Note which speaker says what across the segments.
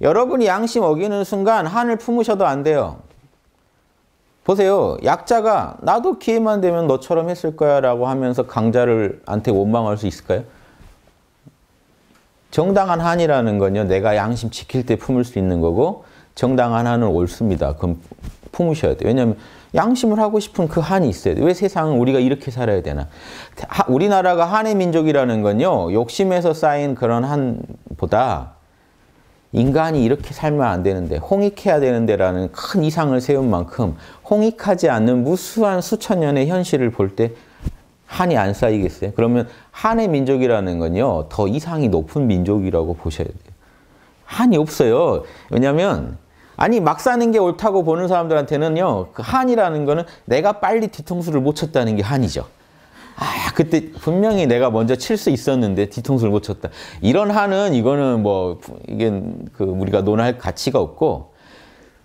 Speaker 1: 여러분이 양심 어기는 순간 한을 품으셔도 안 돼요. 보세요. 약자가 나도 기회만 되면 너처럼 했을 거야 라고 하면서 강자를 한테 원망할 수 있을까요? 정당한 한이라는 건요. 내가 양심 지킬 때 품을 수 있는 거고 정당한 한은 옳습니다. 그럼 품으셔야 돼요. 왜냐하면 양심을 하고 싶은 그 한이 있어야 돼요. 왜 세상은 우리가 이렇게 살아야 되나. 우리나라가 한의 민족이라는 건요. 욕심에서 쌓인 그런 한보다 인간이 이렇게 살면 안 되는데 홍익해야 되는데라는 큰 이상을 세운 만큼 홍익하지 않는 무수한 수천 년의 현실을 볼 때 한이 안 쌓이겠어요? 그러면 한의 민족이라는 건요. 더 이상이 높은 민족이라고 보셔야 돼요. 한이 없어요. 왜냐하면 아니 막 사는 게 옳다고 보는 사람들한테는요. 그 한이라는 거는 내가 빨리 뒤통수를 못 쳤다는 게 한이죠. 아 그때 분명히 내가 먼저 칠 수 있었는데 뒤통수를 못 쳤다. 이런 한은 이거는 뭐 이게 그 우리가 논할 가치가 없고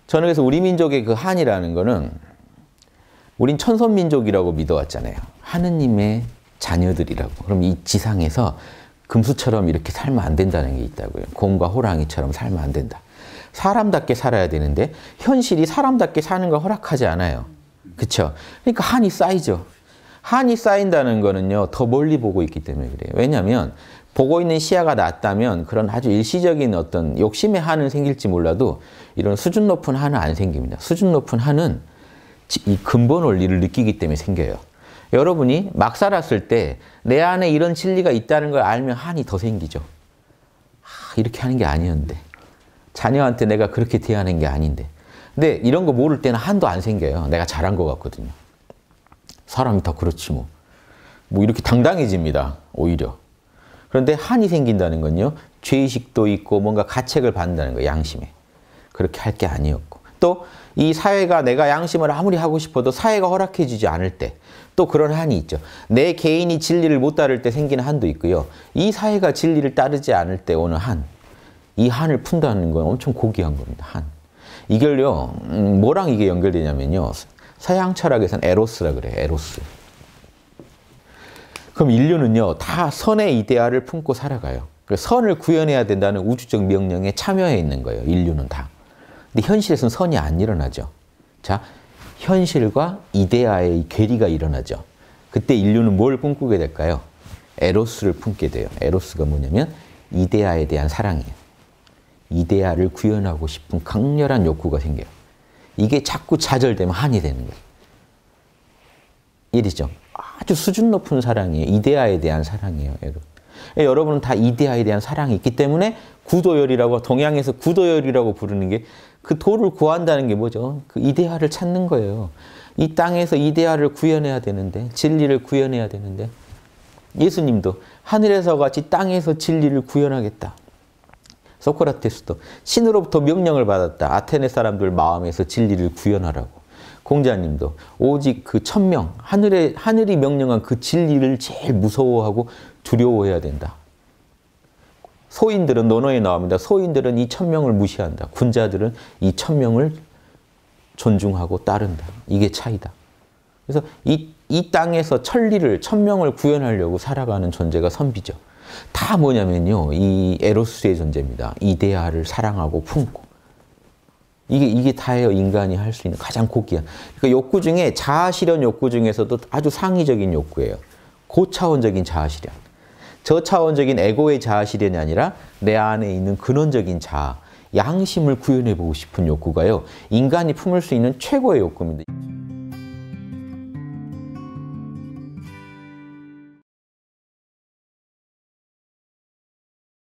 Speaker 1: 저는 그래서 우리 민족의 그 한이라는 거는 우린 천선 민족이라고 믿어왔잖아요. 하느님의 자녀들이라고. 그럼 이 지상에서 금수처럼 이렇게 살면 안 된다는 게 있다고요. 곰과 호랑이처럼 살면 안 된다. 사람답게 살아야 되는데 현실이 사람답게 사는 걸 허락하지 않아요. 그렇죠? 그러니까 한이 쌓이죠. 한이 쌓인다는 거는요, 더 멀리 보고 있기 때문에 그래요. 왜냐면 보고 있는 시야가 낮다면 그런 아주 일시적인 어떤 욕심의 한은 생길지 몰라도 이런 수준 높은 한은 안 생깁니다. 수준 높은 한은 이 근본 원리를 느끼기 때문에 생겨요. 여러분이 막 살았을 때 내 안에 이런 진리가 있다는 걸 알면 한이 더 생기죠. 아, 이렇게 하는 게 아니었는데. 자녀한테 내가 그렇게 대하는 게 아닌데. 근데 이런 거 모를 때는 한도 안 생겨요. 내가 잘한 것 같거든요. 사람이 다 그렇지 뭐. 뭐 이렇게 당당해집니다. 오히려. 그런데 한이 생긴다는 건요. 죄의식도 있고 뭔가 가책을 받는다는 거예요. 양심에. 그렇게 할 게 아니었고. 또 이 사회가 내가 양심을 아무리 하고 싶어도 사회가 허락해주지 않을 때 또 그런 한이 있죠. 내 개인이 진리를 못 따를 때 생기는 한도 있고요. 이 사회가 진리를 따르지 않을 때 오는 한. 이 한을 푼다는 건 엄청 고귀한 겁니다. 한. 이걸요, 음, 뭐랑 이게 연결되냐면요. 서양 철학에서는 에로스라 그래 에로스. 그럼 인류는요, 다 선의 이데아를 품고 살아가요. 그러니까 선을 구현해야 된다는 우주적 명령에 참여해 있는 거예요, 인류는 다. 근데 현실에서 선이 안 일어나죠. 자, 현실과 이데아의 괴리가 일어나죠. 그때 인류는 뭘 꿈꾸게 될까요? 에로스를 품게 돼요. 에로스가 뭐냐면 이데아에 대한 사랑이에요. 이데아를 구현하고 싶은 강렬한 욕구가 생겨요. 이게 자꾸 좌절되면 한이 되는 거예요. 일이죠. 아주 수준 높은 사랑이에요. 이데아에 대한 사랑이에요, 여러분. 예, 여러분은 다 이데아에 대한 사랑이 있기 때문에 구도열이라고 동양에서 구도열이라고 부르는 게 그 도를 구한다는 게 뭐죠? 그 이데아를 찾는 거예요. 이 땅에서 이데아를 구현해야 되는데 진리를 구현해야 되는데 예수님도 하늘에서 같이 땅에서 진리를 구현하겠다. 소크라테스도 신으로부터 명령을 받았다. 아테네 사람들 마음에서 진리를 구현하라고. 공자님도 오직 그 천명, 하늘에, 하늘이 명령한 그 진리를 제일 무서워하고 두려워해야 된다. 소인들은 논어에 나옵니다. 소인들은 이 천명을 무시한다. 군자들은 이 천명을 존중하고 따른다. 이게 차이다. 그래서 이, 이 땅에서 천리를, 천명을 구현하려고 살아가는 존재가 선비죠. 다 뭐냐면요. 이 에로스의 존재입니다. 이데아를 사랑하고 품고. 이게, 이게 다예요. 인간이 할 수 있는 가장 고귀한. 그러니까 욕구 중에 자아 실현 욕구 중에서도 아주 상위적인 욕구예요. 고차원적인 자아 실현. 저차원적인 에고의 자아 실현이 아니라 내 안에 있는 근원적인 자아, 양심을 구현해보고 싶은 욕구가요. 인간이 품을 수 있는 최고의 욕구입니다.